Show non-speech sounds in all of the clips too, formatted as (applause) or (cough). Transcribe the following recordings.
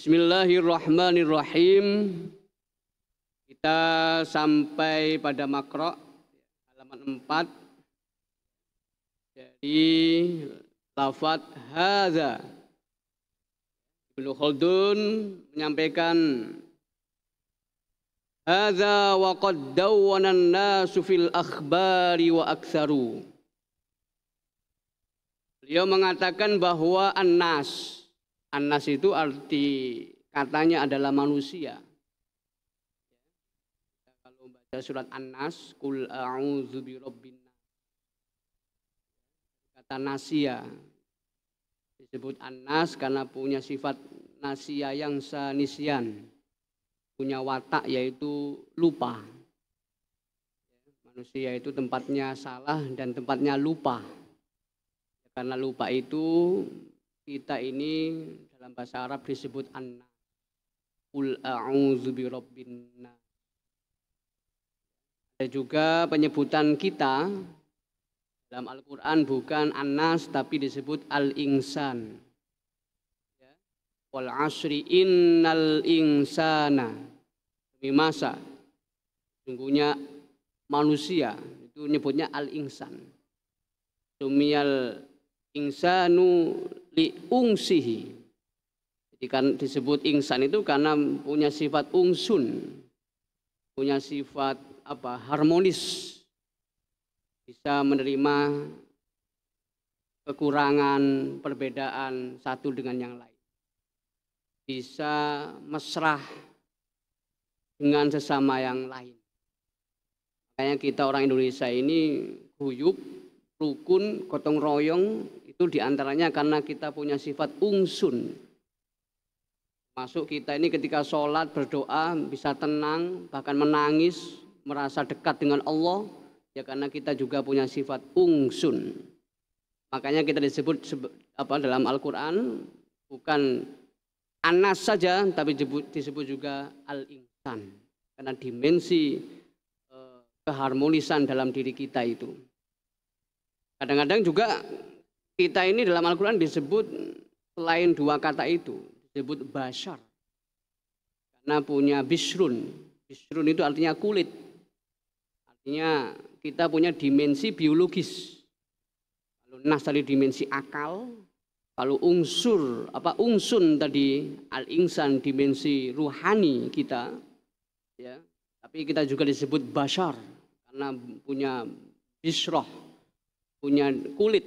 Bismillahirrahmanirrahim. Kita sampai pada makro halaman 4. Jadi lafat haza. Ibnu Khaldun menyampaikan haza wa qad dawwana nasu fil akhbari wa aktsaru. Beliau mengatakan bahwa nas. Anas itu arti katanya adalah manusia. Kalau baca surat Anas, kul kata nasia disebut Anas karena punya sifat nasia yang sanisian, punya watak yaitu lupa manusia itu tempatnya salah dan tempatnya lupa karena lupa itu kita ini dalam bahasa Arab disebut anna. Ul a'udzu Ada juga penyebutan kita dalam Al-Qur'an bukan annas tapi disebut al-insan. Ya. Wal asri innal insana demi masa sungguhnya manusia itu nyebutnya al-insan. sumial insanu liungsihi. Jadi kan disebut insan itu karena punya sifat ungsun, punya sifat apa harmonis, bisa menerima kekurangan, perbedaan satu dengan yang lain. Bisa mesra dengan sesama yang lain. Makanya kita orang Indonesia ini guyup, rukun, gotong royong, itu diantaranya karena kita punya sifat ungsun. Masuk kita ini ketika sholat, berdoa, bisa tenang, bahkan menangis, merasa dekat dengan Allah, ya karena kita juga punya sifat ungsun. Makanya kita disebut apa dalam Al-Quran bukan anas saja, tapi disebut juga al-insan. Karena dimensi eh, keharmonisan dalam diri kita itu. Kadang-kadang juga kita ini dalam Al-Quran disebut selain dua kata itu, disebut bashar. Karena punya bisrun. Bisrun itu artinya kulit. Artinya kita punya dimensi biologis. Kalau nas tadi dimensi akal, kalau unsur apa unsun tadi al-insan dimensi ruhani kita ya. Tapi kita juga disebut bashar karena punya bisroh, punya kulit,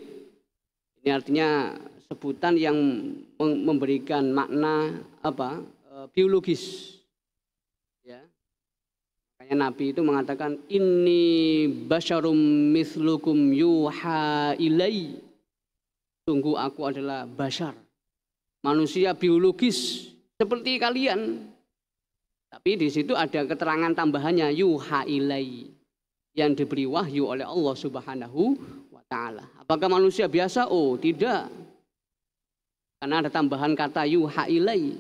ini artinya sebutan yang memberikan makna apa? E, biologis. Ya. Makanya Nabi itu mengatakan ini basyarum mislukum yuha ilai. Tunggu aku adalah basar Manusia biologis seperti kalian. Tapi di situ ada keterangan tambahannya yuha ilai yang diberi wahyu oleh Allah Subhanahu taala. Apakah manusia biasa? Oh, tidak. Karena ada tambahan kata yuha ilai.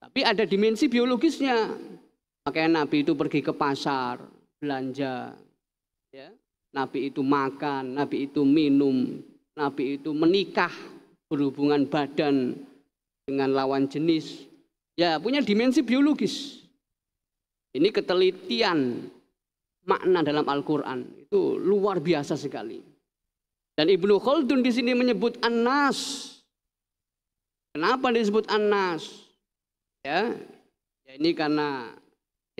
Tapi ada dimensi biologisnya. Makanya Nabi itu pergi ke pasar, belanja. Ya. Nabi itu makan, Nabi itu minum, Nabi itu menikah, berhubungan badan dengan lawan jenis. Ya, punya dimensi biologis. Ini ketelitian makna dalam Al-Quran. Itu luar biasa sekali. Dan Ibnu Khaldun di sini menyebut Anas. Kenapa disebut Anas? Ya, ya ini karena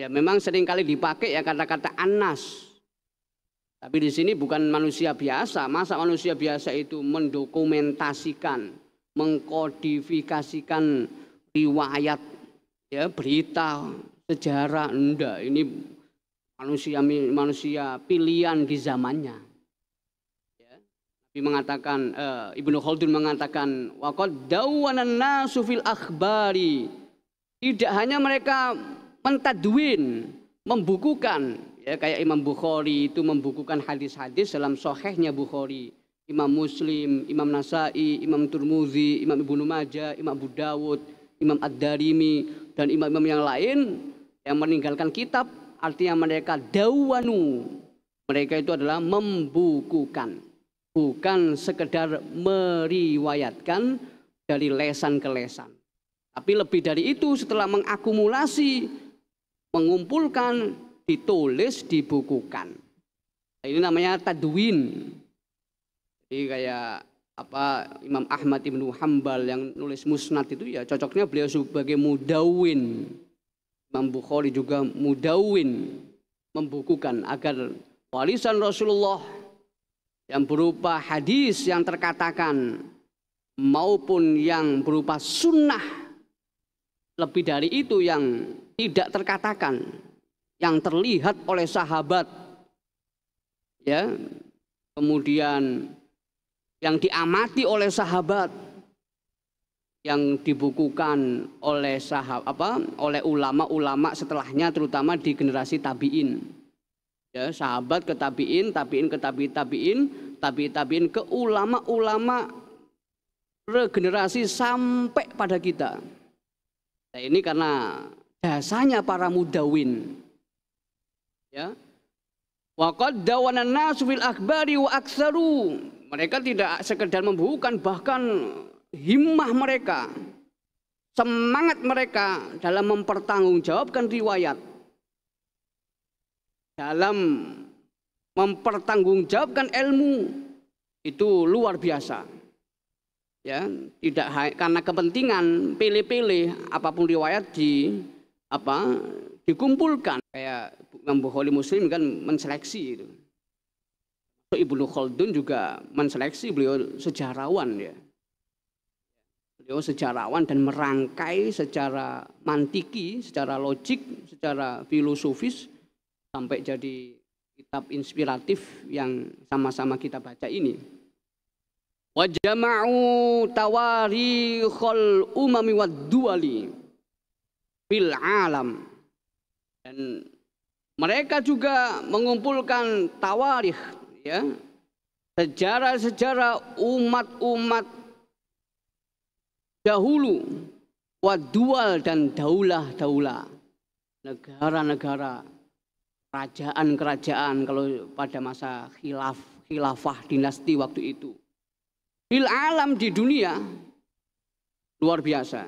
ya memang seringkali dipakai ya kata-kata Anas. Tapi di sini bukan manusia biasa. Masa manusia biasa itu mendokumentasikan, mengkodifikasikan riwayat, ya berita, sejarah. Enggak, ini manusia manusia pilihan di zamannya mengatakan uh, Ibnu Khaldun mengatakan waqad Dawanan nasu fil akhbari tidak hanya mereka mentadwin membukukan ya kayak Imam Bukhari itu membukukan hadis-hadis dalam sohehnya Bukhari Imam Muslim, Imam Nasai, Imam Turmuzi, Imam Ibnu Majah, Imam Abu Dawud, Imam Ad-Darimi dan imam-imam yang lain yang meninggalkan kitab artinya mereka dawanu mereka itu adalah membukukan bukan sekedar meriwayatkan dari lesan ke lesan. Tapi lebih dari itu setelah mengakumulasi, mengumpulkan, ditulis, dibukukan. Nah, Ini namanya tadwin. Jadi kayak apa Imam Ahmad Ibnu Hambal yang nulis musnad itu ya cocoknya beliau sebagai mudawin. Imam Bukhari juga mudawin membukukan agar warisan Rasulullah yang berupa hadis yang terkatakan maupun yang berupa sunnah lebih dari itu yang tidak terkatakan yang terlihat oleh sahabat ya kemudian yang diamati oleh sahabat yang dibukukan oleh sahab apa oleh ulama-ulama setelahnya terutama di generasi tabiin ya sahabat ke tabiin, tabiin ke tabi tabiin, tabi tabiin ke ulama-ulama regenerasi sampai pada kita. Nah, ini karena jasanya para mudawin. Ya. Wakat dawanan akbari akbari wa aksaru. Mereka tidak sekedar membukukan bahkan himmah mereka, semangat mereka dalam mempertanggungjawabkan riwayat dalam mempertanggungjawabkan ilmu itu luar biasa. Ya, tidak karena kepentingan pilih-pilih apapun riwayat di apa dikumpulkan kayak Imam Bukhari Muslim kan menseleksi itu. Ibnu Khaldun juga menseleksi beliau sejarawan ya. Beliau sejarawan dan merangkai secara mantiki, secara logik, secara filosofis sampai jadi kitab inspiratif yang sama-sama kita baca ini. wajamau tawari khol umami fil alam. Dan mereka juga mengumpulkan tawarih ya. Sejarah-sejarah umat-umat dahulu wadual dan daulah-daulah negara-negara kerajaan-kerajaan kalau pada masa khilaf khilafah dinasti waktu itu. Bil alam di dunia luar biasa.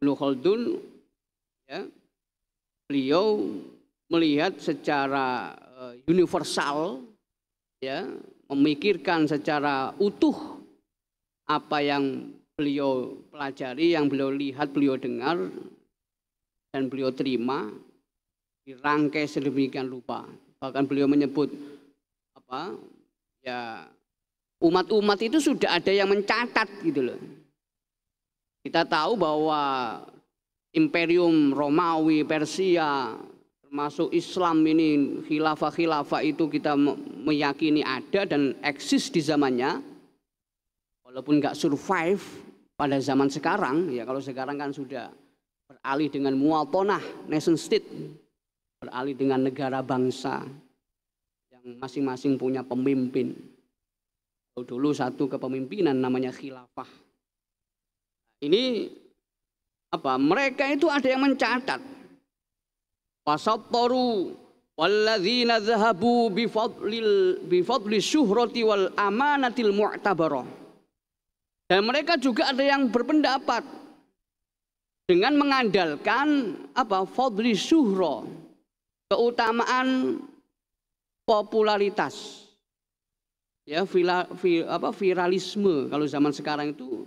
Ibnu Khaldun ya, beliau melihat secara eh, universal ya, memikirkan secara utuh apa yang beliau pelajari, yang beliau lihat, beliau dengar dan beliau terima dirangkai sedemikian rupa. Bahkan beliau menyebut apa ya umat-umat itu sudah ada yang mencatat gitu loh. Kita tahu bahwa imperium Romawi, Persia, termasuk Islam ini khilafah-khilafah itu kita meyakini ada dan eksis di zamannya. Walaupun nggak survive pada zaman sekarang, ya kalau sekarang kan sudah beralih dengan muatonah, nation state, beralih dengan negara bangsa yang masing-masing punya pemimpin. Dulu satu kepemimpinan namanya khilafah. Ini apa? Mereka itu ada yang mencatat. Wasattoru walladzina zahabu bifadlil bifadli syuhrati wal amanatil mu'tabarah. Dan mereka juga ada yang berpendapat dengan mengandalkan apa? Fadli syuhrah keutamaan popularitas ya vira, vir, apa, viralisme kalau zaman sekarang itu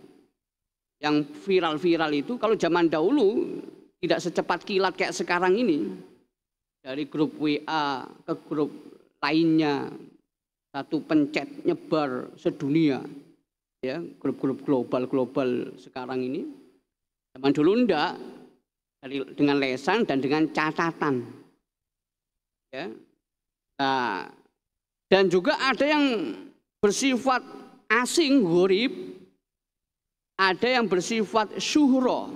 yang viral-viral itu kalau zaman dahulu tidak secepat kilat kayak sekarang ini dari grup WA ke grup lainnya satu pencet nyebar sedunia ya grup-grup global global sekarang ini zaman dulu enggak dari dengan lesan dan dengan catatan Ya. Nah, dan juga ada yang bersifat asing, gurib. Ada yang bersifat syuhro,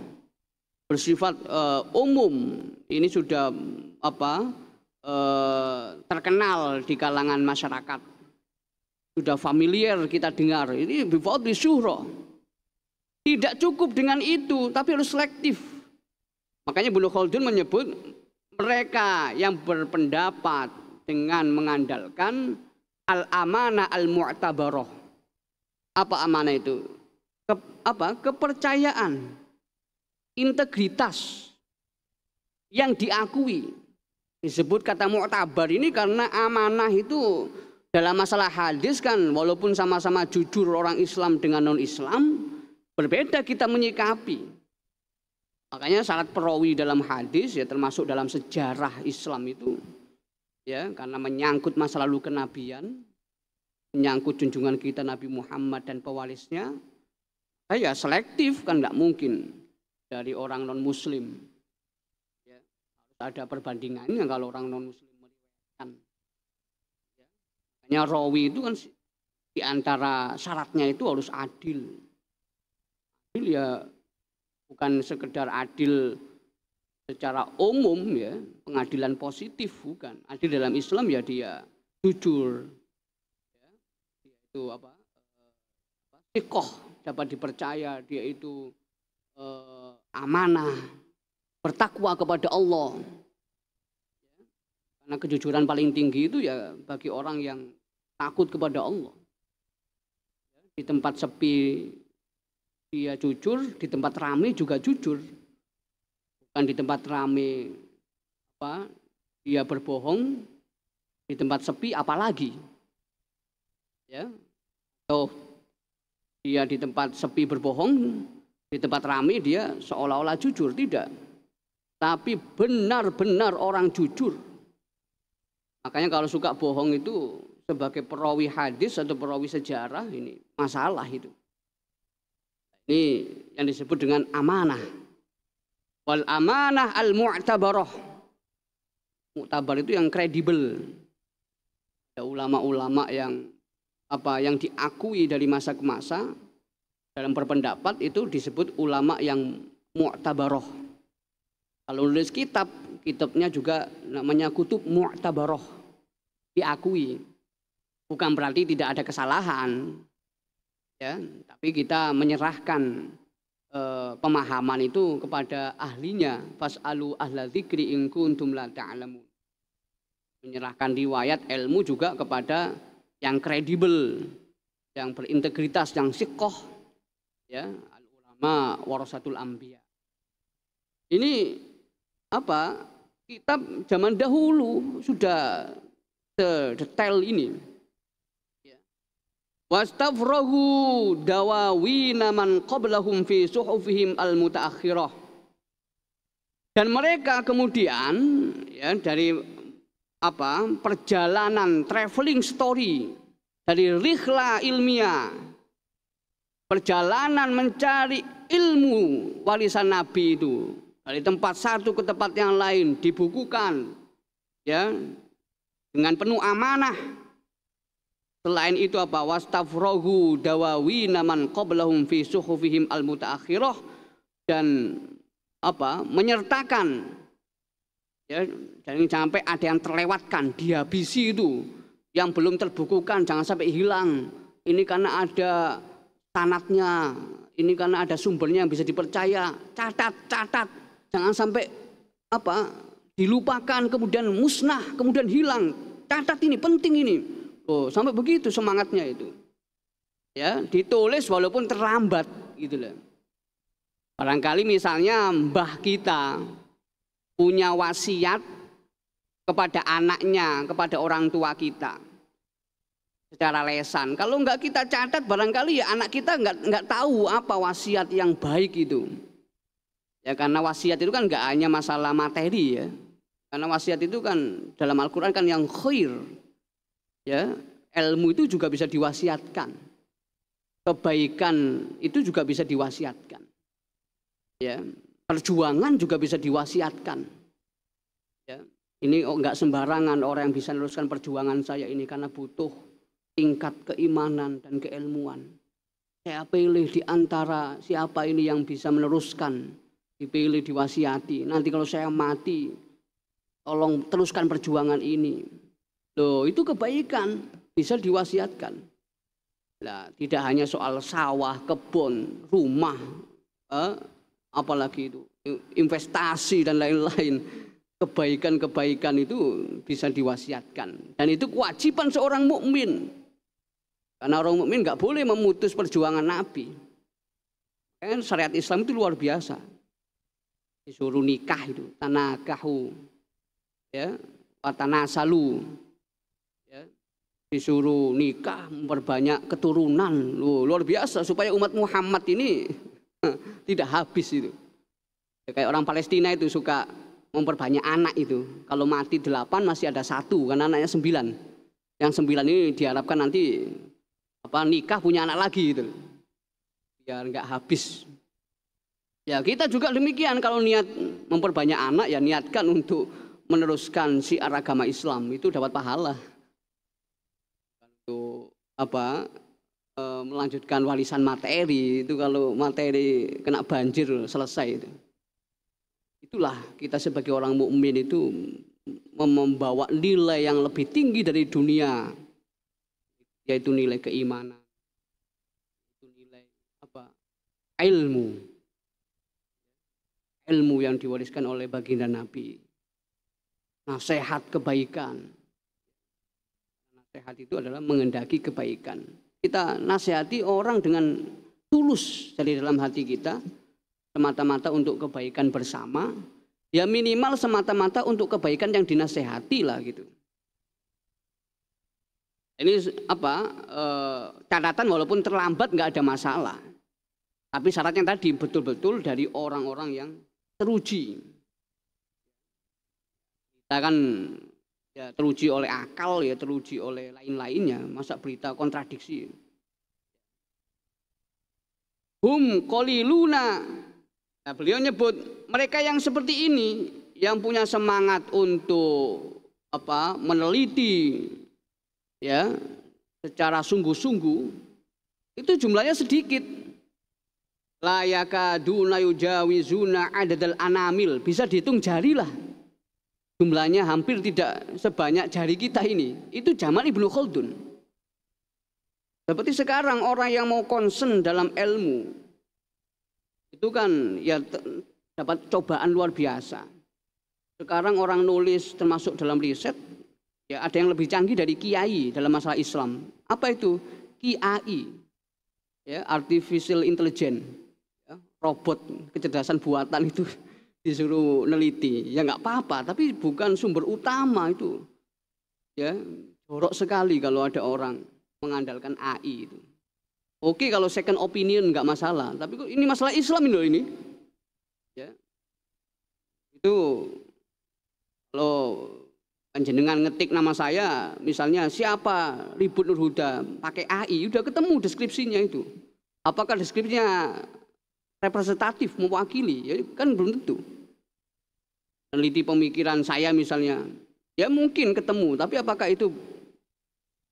bersifat uh, umum. Ini sudah apa uh, terkenal di kalangan masyarakat. Sudah familiar kita dengar. Ini di syuhro. Tidak cukup dengan itu, tapi harus selektif. Makanya Bulu Khaldun menyebut mereka yang berpendapat dengan mengandalkan al-amanah al-mu'tabaroh. Apa amanah itu? Ke, apa? Kepercayaan, integritas yang diakui. Disebut kata mu'tabar ini karena amanah itu dalam masalah hadis kan walaupun sama-sama jujur orang Islam dengan non-Islam berbeda kita menyikapi Makanya sangat perawi dalam hadis ya termasuk dalam sejarah Islam itu ya karena menyangkut masa lalu kenabian, menyangkut junjungan kita Nabi Muhammad dan pewarisnya, eh, ya selektif kan nggak mungkin dari orang non Muslim. Ya, ada perbandingannya kalau orang non Muslim meriwayatkan. Ya, hanya rawi itu kan diantara syaratnya itu harus adil. Adil ya bukan sekedar adil secara umum ya, pengadilan positif bukan. Adil dalam Islam ya dia jujur. Ya, dia itu apa? Eh, sikoh dapat dipercaya, dia itu eh, amanah, bertakwa kepada Allah. Ya, karena kejujuran paling tinggi itu ya bagi orang yang takut kepada Allah. di tempat sepi dia jujur di tempat rame juga jujur. Bukan di tempat rame apa dia berbohong di tempat sepi apalagi. Ya. Atau dia di tempat sepi berbohong, di tempat rame dia seolah-olah jujur, tidak. Tapi benar-benar orang jujur. Makanya kalau suka bohong itu sebagai perawi hadis atau perawi sejarah ini masalah itu. Ini yang disebut dengan amanah. Wal amanah al mu'tabaroh. Mu'tabar itu yang kredibel. Ada ulama-ulama yang apa yang diakui dari masa ke masa dalam berpendapat itu disebut ulama yang mu'tabaroh. Kalau nulis kitab, kitabnya juga namanya kutub mu'tabaroh. Diakui. Bukan berarti tidak ada kesalahan, ya tapi kita menyerahkan e, pemahaman itu kepada ahlinya fasalu alu dzikri in kuntum la ta'lamun menyerahkan riwayat ilmu juga kepada yang kredibel yang berintegritas yang sikoh ya al ulama warasatul ambia ini apa kitab zaman dahulu sudah detail ini Wastafrohu dawawi naman qablahum fi suhufihim al mutaakhirah dan mereka kemudian ya dari apa perjalanan traveling story dari rihla ilmiah perjalanan mencari ilmu warisan nabi itu dari tempat satu ke tempat yang lain dibukukan ya dengan penuh amanah Selain itu apa? Wastafrohu dawawi naman qablahum fi suhufihim al mutaakhirah dan apa? Menyertakan ya, jangan sampai ada yang terlewatkan, dihabisi itu yang belum terbukukan jangan sampai hilang. Ini karena ada sanatnya, ini karena ada sumbernya yang bisa dipercaya. Catat, catat, jangan sampai apa? dilupakan kemudian musnah kemudian hilang. Catat ini penting ini. Oh, sampai begitu semangatnya itu. Ya, ditulis walaupun terlambat gitu loh. Barangkali misalnya mbah kita punya wasiat kepada anaknya, kepada orang tua kita secara lesan. Kalau enggak kita catat, barangkali ya anak kita enggak nggak tahu apa wasiat yang baik itu. Ya karena wasiat itu kan enggak hanya masalah materi ya. Karena wasiat itu kan dalam Al-Quran kan yang khair, Ya, ilmu itu juga bisa diwasiatkan. Kebaikan itu juga bisa diwasiatkan. Ya, perjuangan juga bisa diwasiatkan. Ya, ini nggak sembarangan orang yang bisa meneruskan perjuangan saya ini karena butuh tingkat keimanan dan keilmuan. Saya pilih di antara siapa ini yang bisa meneruskan, dipilih diwasiati. Nanti kalau saya mati, tolong teruskan perjuangan ini Loh, itu kebaikan bisa diwasiatkan. Nah, tidak hanya soal sawah, kebun, rumah, eh, apalagi itu investasi dan lain-lain. Kebaikan-kebaikan itu bisa diwasiatkan dan itu kewajiban seorang mukmin. Karena orang mukmin nggak boleh memutus perjuangan Nabi. Kan syariat Islam itu luar biasa. Disuruh nikah itu, tanah tanakahu, ya, salu disuruh nikah memperbanyak keturunan Loh, luar biasa supaya umat Muhammad ini eh, tidak habis itu ya, kayak orang Palestina itu suka memperbanyak anak itu kalau mati delapan masih ada satu karena anaknya sembilan yang sembilan ini diharapkan nanti apa nikah punya anak lagi itu biar nggak habis ya kita juga demikian kalau niat memperbanyak anak ya niatkan untuk meneruskan siar agama Islam itu dapat pahala itu apa e, melanjutkan warisan materi itu kalau materi kena banjir selesai itu. Itulah kita sebagai orang mukmin itu membawa nilai yang lebih tinggi dari dunia yaitu nilai keimanan itu nilai apa ilmu ilmu yang diwariskan oleh baginda nabi nasihat kebaikan Sehat itu adalah mengendaki kebaikan. Kita nasihati orang dengan tulus dari dalam hati kita, semata-mata untuk kebaikan bersama, ya minimal semata-mata untuk kebaikan yang dinasehati lah gitu. Ini apa e, catatan walaupun terlambat nggak ada masalah. Tapi syaratnya tadi betul-betul dari orang-orang yang teruji. Kita kan ya teruji oleh akal ya teruji oleh lain-lainnya masa berita kontradiksi hum koliluna nah, beliau nyebut mereka yang seperti ini yang punya semangat untuk apa meneliti ya secara sungguh-sungguh itu jumlahnya sedikit layaka yujawizuna adadal anamil bisa dihitung jarilah jumlahnya hampir tidak sebanyak jari kita ini. Itu zaman Ibnu Khaldun. Seperti sekarang orang yang mau concern dalam ilmu itu kan ya dapat cobaan luar biasa. Sekarang orang nulis termasuk dalam riset ya ada yang lebih canggih dari kiai dalam masalah Islam. Apa itu? KIAI. Ya, artificial intelligence. Ya, robot kecerdasan buatan itu disuruh neliti ya nggak apa-apa tapi bukan sumber utama itu ya jorok sekali kalau ada orang mengandalkan AI itu oke kalau second opinion nggak masalah tapi kok ini masalah Islam ini loh ini ya itu kalau panjenengan ngetik nama saya misalnya siapa ribut Nur pakai AI udah ketemu deskripsinya itu apakah deskripsinya representatif mewakili ya kan belum tentu Peneliti pemikiran saya misalnya. Ya mungkin ketemu, tapi apakah itu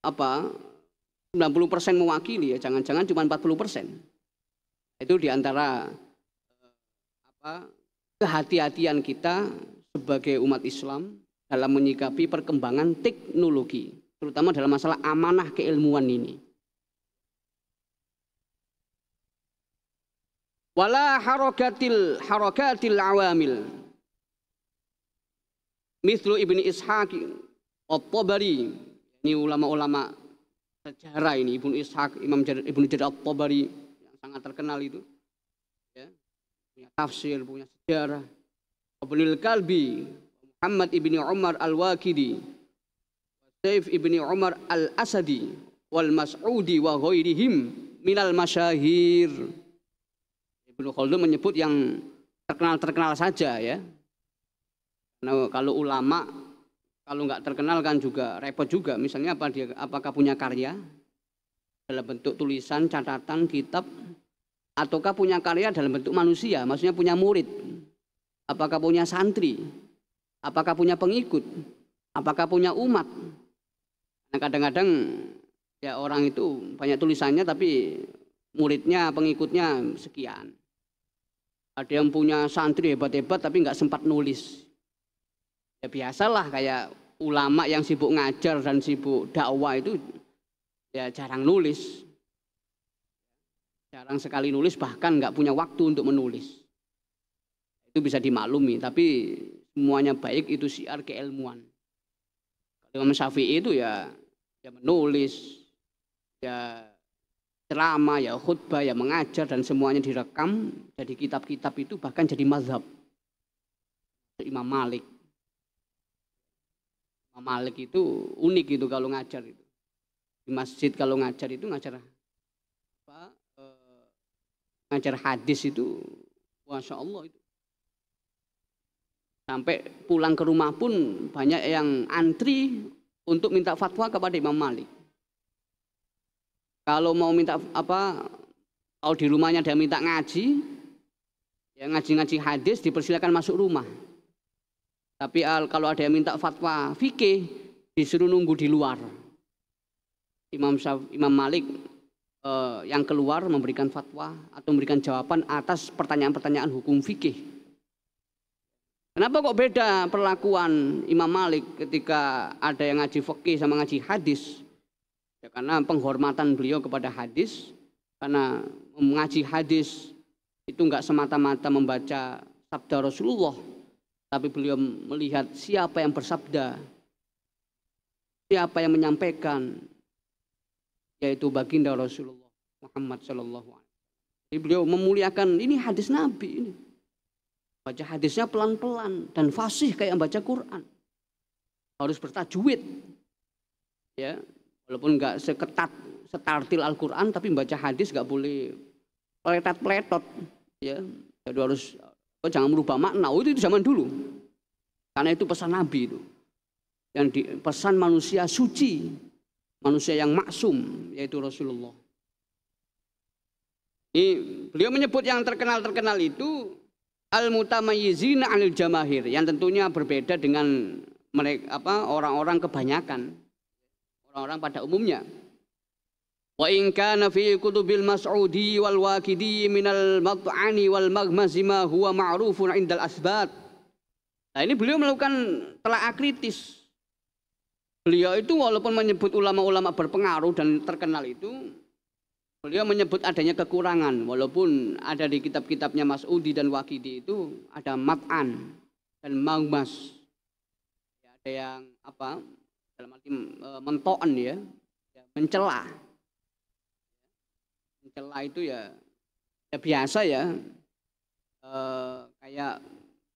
apa 90% mewakili ya, jangan-jangan cuma 40%. Itu diantara eh, apa kehati-hatian kita sebagai umat Islam dalam menyikapi perkembangan teknologi, terutama dalam masalah amanah keilmuan ini. Wala harokatil harokatil awamil Mislu Ibni Ishaq At-Tabari. Ini ulama-ulama sejarah ini Ibnu Ishaq, Imam Jad, Ibnu Jarir At-Tabari yang sangat terkenal itu. Ya. Punya tafsir, punya sejarah. Ibnu Kalbi, Muhammad Ibni Umar Al-Waqidi, Saif Ibni Umar Al-Asadi, wal Mas'udi wa ghairihim minal masyahir. Ibnu Khaldun menyebut yang terkenal-terkenal saja ya, Nah, kalau ulama kalau nggak terkenal kan juga repot juga. Misalnya apa dia apakah punya karya dalam bentuk tulisan, catatan, kitab ataukah punya karya dalam bentuk manusia, maksudnya punya murid. Apakah punya santri? Apakah punya pengikut? Apakah punya umat? Nah, kadang-kadang ya orang itu banyak tulisannya tapi muridnya, pengikutnya sekian. Ada yang punya santri hebat-hebat tapi nggak sempat nulis ya biasalah kayak ulama yang sibuk ngajar dan sibuk dakwah itu ya jarang nulis jarang sekali nulis bahkan nggak punya waktu untuk menulis itu bisa dimaklumi tapi semuanya baik itu siar keilmuan kalau Imam Syafi'i itu ya ya menulis ya ceramah, ya khutbah, ya mengajar dan semuanya direkam jadi kitab-kitab itu bahkan jadi mazhab Imam Malik Malik itu unik gitu kalau ngajar itu. Di masjid kalau ngajar itu ngajar apa? Eh, ngajar hadis itu Masya Allah itu. Sampai pulang ke rumah pun banyak yang antri untuk minta fatwa kepada Imam Malik. Kalau mau minta apa, kalau di rumahnya ada minta ngaji, ya ngaji-ngaji hadis dipersilakan masuk rumah. Tapi kalau ada yang minta fatwa fikih disuruh nunggu di luar. Imam Imam Malik eh, yang keluar memberikan fatwa atau memberikan jawaban atas pertanyaan-pertanyaan hukum fikih. Kenapa kok beda perlakuan Imam Malik ketika ada yang ngaji fikih sama ngaji hadis? Ya, karena penghormatan beliau kepada hadis, karena mengaji hadis itu nggak semata-mata membaca sabda Rasulullah, tapi beliau melihat siapa yang bersabda, siapa yang menyampaikan, yaitu baginda Rasulullah Muhammad SAW. Jadi beliau memuliakan ini hadis Nabi ini. Baca hadisnya pelan-pelan dan fasih kayak baca Quran. Harus bertajwid. Ya, walaupun nggak seketat setartil Al-Quran tapi baca hadis nggak boleh peletot-peletot ya. Jadi harus jangan merubah makna. Oh, itu, itu zaman dulu. Karena itu pesan Nabi itu. Yang di, pesan manusia suci, manusia yang maksum, yaitu Rasulullah. Ini, beliau menyebut yang terkenal-terkenal itu al mutamayizina anil jamahir yang tentunya berbeda dengan mereka apa orang-orang kebanyakan, orang-orang pada umumnya. Wa in kana fi kutubil mas'udi wal waqidi minal mat'ani wal maghmazi ma huwa ma'rufun indal asbat. Nah ini beliau melakukan telaah kritis. Beliau itu walaupun menyebut ulama-ulama berpengaruh dan terkenal itu, beliau menyebut adanya kekurangan. Walaupun ada di kitab-kitabnya Mas'udi dan Waqidi itu ada mat'an dan maghmaz. Ya, ada yang apa dalam arti e, mentoan ya, ya mencela celah itu ya ya biasa ya e, kayak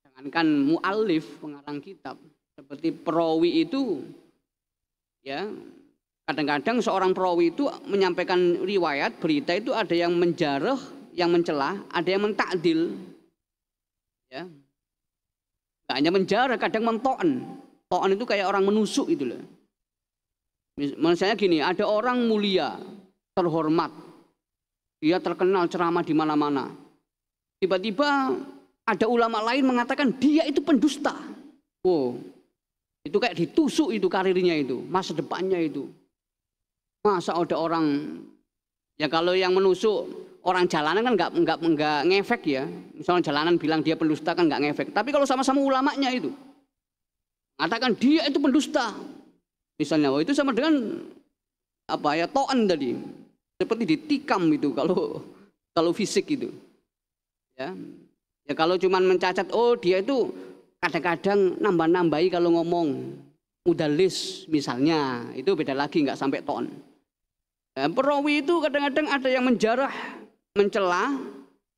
jangankan mualif pengarang kitab seperti perawi itu ya kadang-kadang seorang perawi itu menyampaikan riwayat berita itu ada yang menjarah yang mencelah ada yang mentakdil ya Gak hanya menjarah kadang mentoan toan itu kayak orang menusuk itu loh misalnya gini ada orang mulia terhormat dia terkenal ceramah di mana-mana. Tiba-tiba ada ulama lain mengatakan dia itu pendusta. Wow, itu kayak ditusuk itu karirnya itu, masa depannya itu. Masa ada orang ya kalau yang menusuk orang jalanan kan nggak nggak nggak ngefek ya. Misalnya jalanan bilang dia pendusta kan nggak ngefek. Tapi kalau sama-sama ulamanya itu katakan dia itu pendusta, misalnya, oh itu sama dengan apa ya toan tadi seperti ditikam itu kalau kalau fisik itu. Ya. Ya kalau cuman mencacat oh dia itu kadang-kadang nambah-nambahi kalau ngomong mudalis misalnya itu beda lagi nggak sampai ton. Ya, perawi itu kadang-kadang ada yang menjarah, mencela,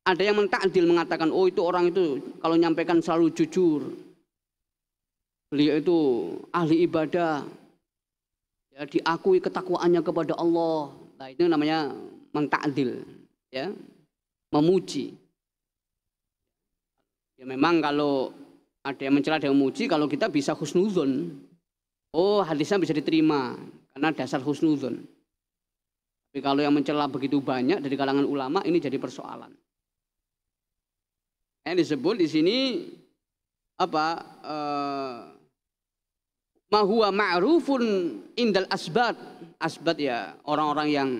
ada yang mentakdil mengatakan oh itu orang itu kalau nyampaikan selalu jujur. Beliau itu ahli ibadah. Ya, diakui ketakwaannya kepada Allah, Nah, itu namanya mentakdil, ya. Memuji. Ya memang kalau ada yang mencela, ada memuji, kalau kita bisa husnuzon. Oh, hadisnya bisa diterima karena dasar husnuzon. Tapi kalau yang mencela begitu banyak dari kalangan ulama ini jadi persoalan. Yang disebut di sini apa? Eh, Mahuwa ma'rufun indal asbat. Asbat ya orang-orang yang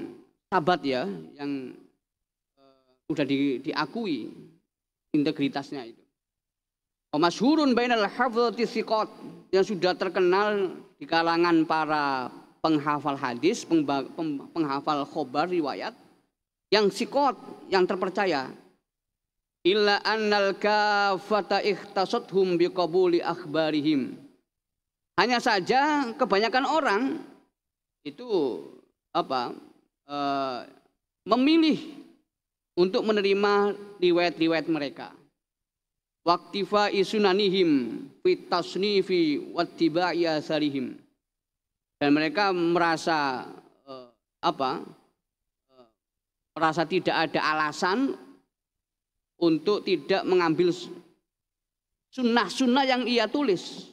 sabat ya, yang uh, di, diakui integritasnya itu. Masyhurun bainal hafzati siqat yang sudah terkenal di kalangan para penghafal hadis, penghafal khobar, riwayat yang sikot, yang terpercaya. Illa annal kafata ikhtasathum biqabuli akhbarihim. Hanya saja kebanyakan orang itu apa e, memilih untuk menerima riwayat-riwayat mereka. Waktifa isunanihim fitasnifi wattiba'i salihim, Dan mereka merasa e, apa? E, merasa tidak ada alasan untuk tidak mengambil sunnah-sunnah yang ia tulis.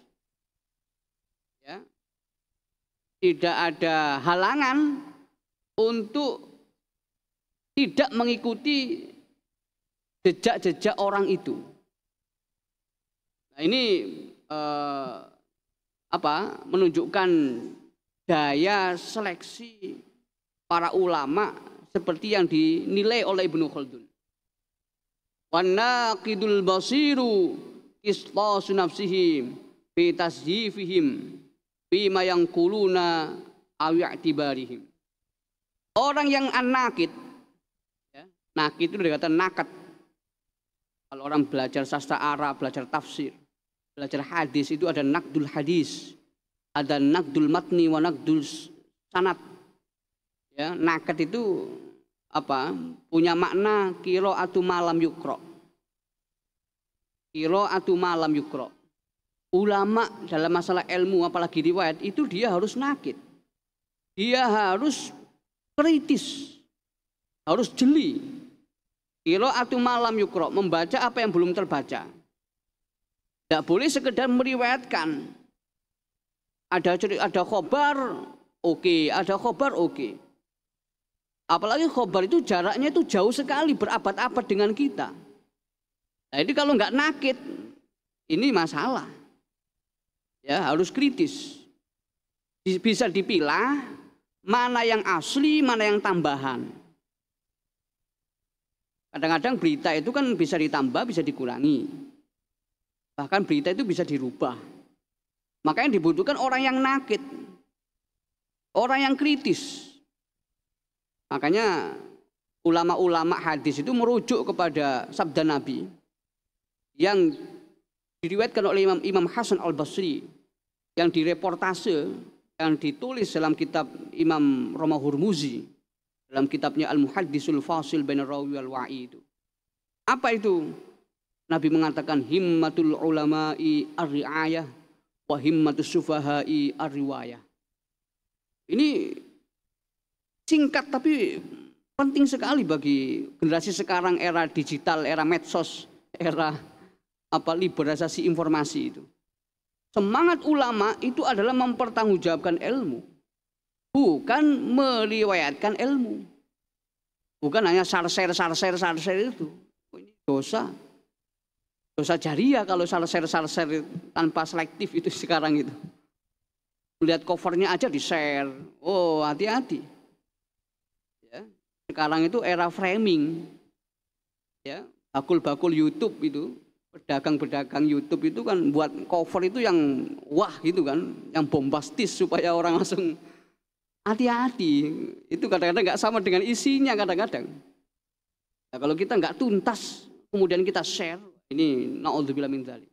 tidak ada halangan untuk tidak mengikuti jejak-jejak orang itu. Nah, ini eh, apa? menunjukkan daya seleksi para ulama seperti yang dinilai oleh Ibnu Khaldun. kidul basiru qistasu fitasjifihim bima yang kuluna awiyatibarihim. Orang yang anakit, ya, nakit itu dikata nakat. Kalau orang belajar sastra Arab, belajar tafsir, belajar hadis itu ada nakdul hadis, ada nakdul matni wa nakdul sanat. Ya, nakat itu apa? Punya makna kiro atau malam yukro. Kiro atau malam yukro ulama dalam masalah ilmu apalagi riwayat itu dia harus nakit. Dia harus kritis. Harus jeli. atau malam yukro, membaca apa yang belum terbaca. Tidak boleh sekedar meriwayatkan. Ada ada khobar, oke. Okay. Ada khobar, oke. Okay. Apalagi khobar itu jaraknya itu jauh sekali, berabad-abad dengan kita. Nah, ini kalau nggak nakit, ini masalah. Ya, harus kritis. Bisa dipilah mana yang asli, mana yang tambahan. Kadang-kadang berita itu kan bisa ditambah, bisa dikurangi. Bahkan berita itu bisa dirubah. Makanya dibutuhkan orang yang nakit. Orang yang kritis. Makanya ulama-ulama hadis itu merujuk kepada sabda Nabi yang Diriwayatkan oleh Imam, Imam Hasan Al-Basri yang direportase, yang ditulis dalam kitab Imam Roma Hurmuzi, dalam kitabnya Al-Muhaddisul Fasil bin Rawi Al-Wa'i itu. Apa itu? Nabi mengatakan himmatul ulama'i ar-ri'ayah wa himmatus sufaha'i ar-riwayah. Ini singkat tapi penting sekali bagi generasi sekarang era digital, era medsos, era apa liberalisasi informasi itu. Semangat ulama itu adalah mempertanggungjawabkan ilmu, bukan meriwayatkan ilmu. Bukan hanya sarser, sarser, sarser itu. Oh, ini dosa. Dosa jariah kalau sarser, sarser tanpa selektif itu sekarang itu. Lihat covernya aja di-share. Oh, hati-hati. Ya. Sekarang itu era framing. Ya, bakul-bakul YouTube itu pedagang-pedagang YouTube itu kan buat cover itu yang wah gitu kan, yang bombastis supaya orang langsung hati-hati. Itu kadang-kadang nggak sama dengan isinya kadang-kadang. Nah, kalau kita nggak tuntas, kemudian kita share, ini naudzubillah min dzalik.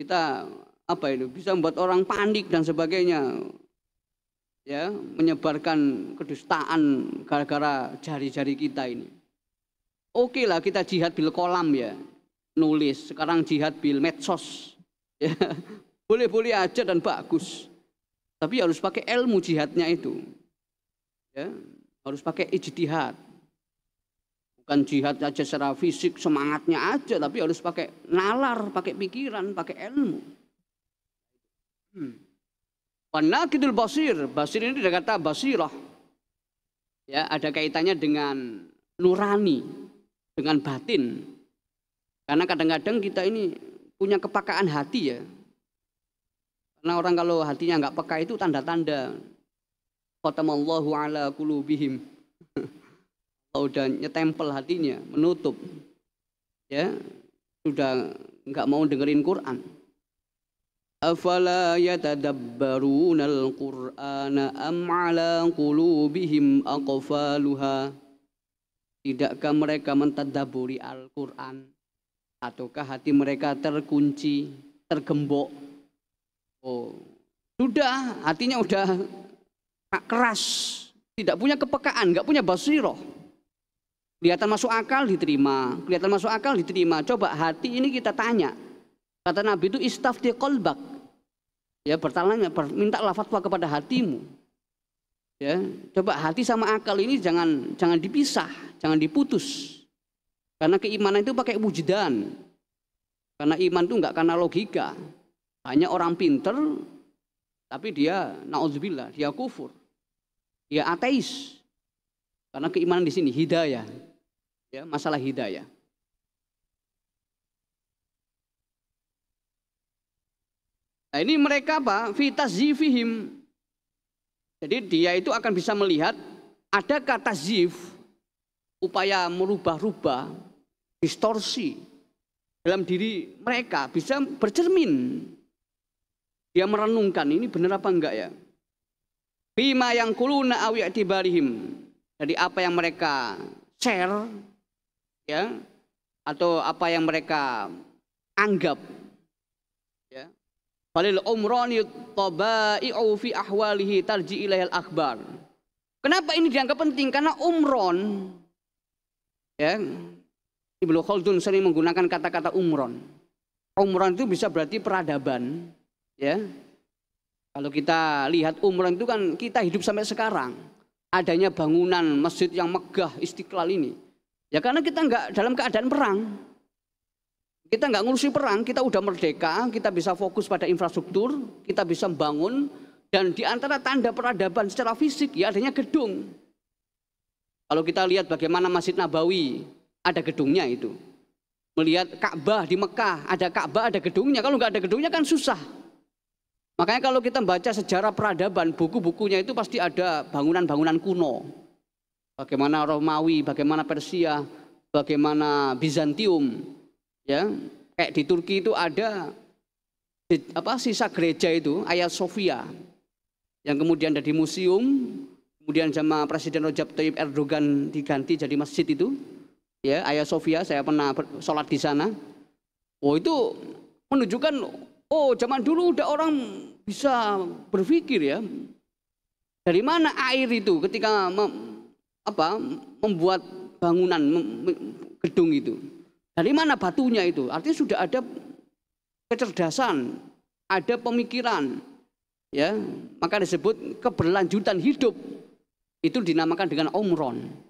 Kita apa itu bisa membuat orang panik dan sebagainya ya menyebarkan kedustaan gara-gara jari-jari kita ini oke okay lah kita jihad bil kolam ya nulis, sekarang jihad bil medsos. Ya. Boleh-boleh aja dan bagus. Tapi harus pakai ilmu jihadnya itu. Ya, harus pakai ijtihad. Bukan jihad aja secara fisik, semangatnya aja, tapi harus pakai nalar, pakai pikiran, pakai ilmu. Karena hmm. kidul basir, basir ini tidak kata basirah. Ya, ada kaitannya dengan nurani, dengan batin. Karena kadang-kadang kita ini punya kepakaan hati ya. Karena orang kalau hatinya nggak peka itu tanda-tanda. Khatamallahu ala kulubihim. (laughs) Allah udah nyetempel hatinya, menutup. Ya, sudah nggak mau dengerin Quran. Afala yatadabbaruna al-Qur'ana am ala qulubihim aqfaluha. Tidakkah mereka mentadaburi Al-Qur'an? ataukah hati mereka terkunci, tergembok. Oh, sudah hatinya udah keras, tidak punya kepekaan, nggak punya basiroh. Kelihatan masuk akal diterima, kelihatan masuk akal diterima. Coba hati ini kita tanya. Kata Nabi itu istafti kolbak. Ya bertanya, minta fatwa kepada hatimu. Ya, coba hati sama akal ini jangan jangan dipisah, jangan diputus. Karena keimanan itu pakai wujudan. Karena iman itu enggak karena logika. Hanya orang pinter, tapi dia na'udzubillah, dia kufur. Dia ateis. Karena keimanan di sini, hidayah. Ya, masalah hidayah. Nah ini mereka apa? Fitas zifihim. Jadi dia itu akan bisa melihat ada kata zif upaya merubah-rubah distorsi dalam diri mereka bisa bercermin. Dia merenungkan ini benar apa enggak ya? Bima yang kuluna awiyati barihim. Jadi apa yang mereka share ya atau apa yang mereka anggap ya. Falil umrani taba'i'u fi ahwalihi tarji akhbar. Kenapa ini dianggap penting? Karena umron ya Ibnu Khaldun sering menggunakan kata-kata umron. Umron itu bisa berarti peradaban, ya. Kalau kita lihat umron itu kan kita hidup sampai sekarang. Adanya bangunan masjid yang megah istiqlal ini. Ya karena kita nggak dalam keadaan perang. Kita nggak ngurusi perang, kita udah merdeka, kita bisa fokus pada infrastruktur, kita bisa bangun, dan di antara tanda peradaban secara fisik ya adanya gedung. Kalau kita lihat bagaimana Masjid Nabawi ada gedungnya itu. Melihat Ka'bah di Mekah, ada Ka'bah, ada gedungnya. Kalau nggak ada gedungnya kan susah. Makanya kalau kita baca sejarah peradaban, buku-bukunya itu pasti ada bangunan-bangunan kuno. Bagaimana Romawi, bagaimana Persia, bagaimana Bizantium. Ya, kayak di Turki itu ada apa sisa gereja itu, Ayat Sofia. Yang kemudian ada di museum, kemudian sama Presiden Recep Tayyip Erdogan diganti jadi masjid itu ya Ayah Sofia saya pernah sholat di sana oh itu menunjukkan oh zaman dulu udah orang bisa berpikir ya dari mana air itu ketika mem, apa membuat bangunan mem, gedung itu dari mana batunya itu artinya sudah ada kecerdasan ada pemikiran ya maka disebut keberlanjutan hidup itu dinamakan dengan omron